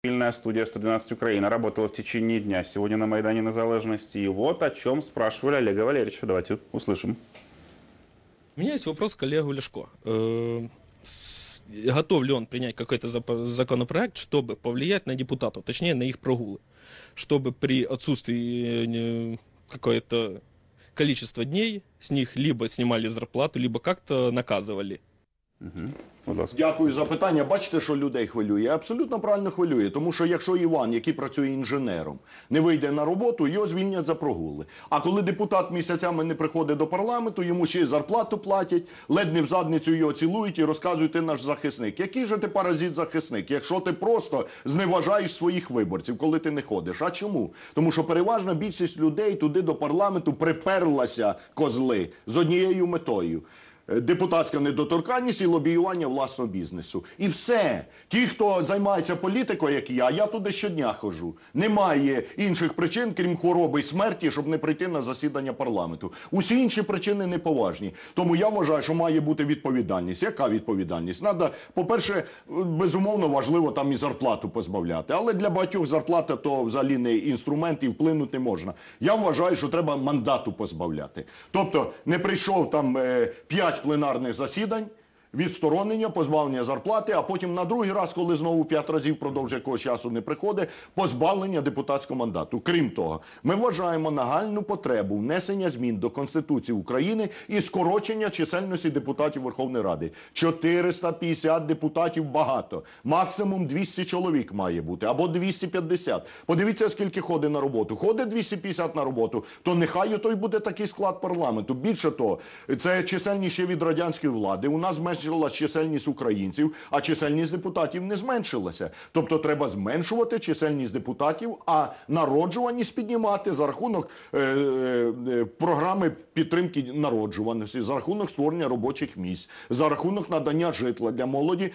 Пильная студия 112 Украина работала в течение дня. Сегодня на Майдане Незалежности. И вот о чем спрашивали Олега Валерьевича. Давайте услышим. У меня есть вопрос к Олегу Ляшко. Э, готов ли он принять какой-то законопроект, чтобы повлиять на депутатов, точнее на их прогулы, чтобы при отсутствии э, какое-то количество дней с них либо снимали зарплату, либо как-то наказывали Угу. Дякую за питання. Бачите, що людей хвилює? Абсолютно правильно хвилює, тому що якщо Іван, який працює інженером, не вийде на роботу, його звільнять за прогули. А коли депутат місяцями не приходить до парламенту, йому ще й зарплату платять, ледь не в задницю його цілують і розказують, ти наш захисник. Який же ти паразит захисник? Якщо ти просто зневажаєш своїх виборців, коли ти не ходиш. А чому? Тому що переважна більшість людей туди до парламенту приперлася козли з однією метою. Е, депутатська недоторканність і лобіювання власного бізнесу. І все, ті, хто займається політикою, як я, я туди щодня ходжу. Немає інших причин, крім хвороби і смерті, щоб не прийти на засідання парламенту. Усі інші причини неповажні. Тому я вважаю, що має бути відповідальність. Яка відповідальність? Надо, по-перше, безумовно важливо там і зарплату позбавляти, але для багатьох зарплата то взагалі не інструмент і вплинути можна. Я вважаю, що треба мандату позбавляти. Тобто не прийшов там 5 е, пленарних засідань. Відсторонення, позбавлення зарплати, а потім на другий раз, коли знову п'ять разів продовж якогось часу не приходить, позбавлення депутатського мандату. Крім того, ми вважаємо нагальну потребу внесення змін до Конституції України і скорочення чисельності депутатів Верховної Ради. 450 депутатів багато, максимум 200 чоловік має бути або 250. Подивіться, скільки ходить на роботу. Ходить 250 на роботу, то нехай той буде такий склад парламенту. Більше того, це чисельніше від радянської влади. У нас меж зменшила чисельність українців, а чисельність депутатів не зменшилася. Тобто, треба зменшувати чисельність депутатів, а народжуваність піднімати за рахунок е, е, е програми підтримки народжуваності, за рахунок створення робочих місць, за рахунок надання житла для молоді,